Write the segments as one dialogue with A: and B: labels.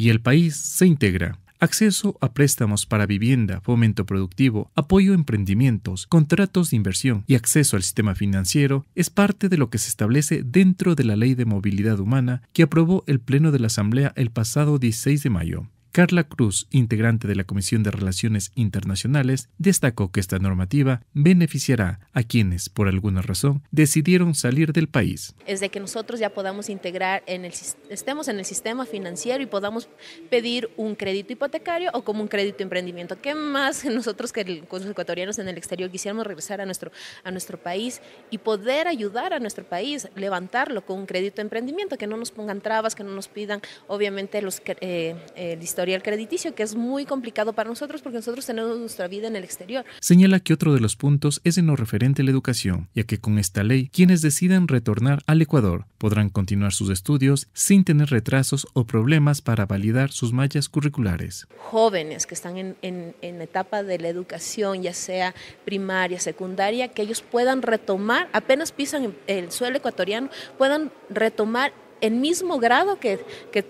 A: y el país se integra. Acceso a préstamos para vivienda, fomento productivo, apoyo a emprendimientos, contratos de inversión y acceso al sistema financiero es parte de lo que se establece dentro de la Ley de Movilidad Humana que aprobó el Pleno de la Asamblea el pasado 16 de mayo. Carla Cruz, integrante de la Comisión de Relaciones Internacionales, destacó que esta normativa beneficiará a quienes, por alguna razón, decidieron salir del país.
B: Es de que nosotros ya podamos integrar, en el, estemos en el sistema financiero y podamos pedir un crédito hipotecario o como un crédito emprendimiento. ¿Qué más nosotros que los ecuatorianos en el exterior quisiéramos regresar a nuestro, a nuestro país y poder ayudar a nuestro país, levantarlo con un crédito emprendimiento, que no nos pongan trabas, que no nos pidan, obviamente, los eh, eh el crediticio, que es muy complicado para nosotros porque nosotros tenemos nuestra vida en el exterior.
A: Señala que otro de los puntos es en lo referente a la educación, ya que con esta ley, quienes decidan retornar al Ecuador podrán continuar sus estudios sin tener retrasos o problemas para validar sus mallas curriculares.
B: Jóvenes que están en, en, en etapa de la educación, ya sea primaria, secundaria, que ellos puedan retomar, apenas pisan el suelo ecuatoriano, puedan retomar el mismo grado que,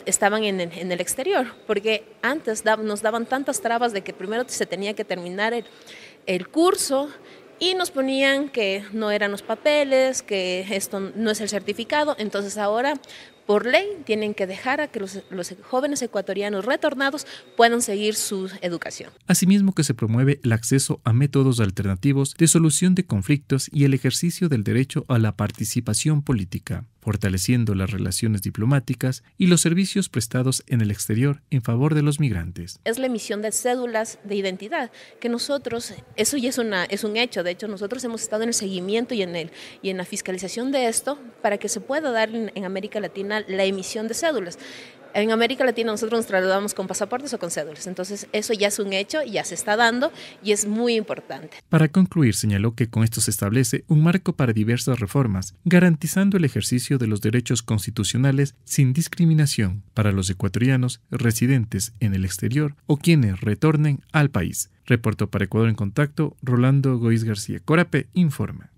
B: estaban en, el exterior, porque antes nos daban tantas trabas de que primero se tenía que terminar el, el curso y nos ponían que no eran los papeles, que esto no es el certificado, entonces ahora por ley tienen que dejar a que los, jóvenes ecuatorianos retornados puedan seguir su educación.
A: Asimismo que se promueve el acceso a métodos alternativos de solución de conflictos y el ejercicio del derecho a la participación política, fortaleciendo las relaciones diplomáticas y los servicios prestados en el exterior en favor de los migrantes.
B: Es la emisión de cédulas de identidad, que nosotros, eso ya es, una, es un hecho, de hecho nosotros hemos estado en el seguimiento y en, el, y en la fiscalización de esto para que se pueda dar en América Latina la emisión de cédulas. En América Latina nosotros nos trasladamos con pasaportes o con cédulas, entonces eso ya es un hecho, ya se está dando y es muy importante.
A: Para concluir, señaló que con esto se establece un marco para diversas reformas, garantizando el ejercicio de los derechos constitucionales sin discriminación para los ecuatorianos residentes en el exterior o quienes retornen al país. Reportó para Ecuador en Contacto, Rolando Goiz García Corape informa.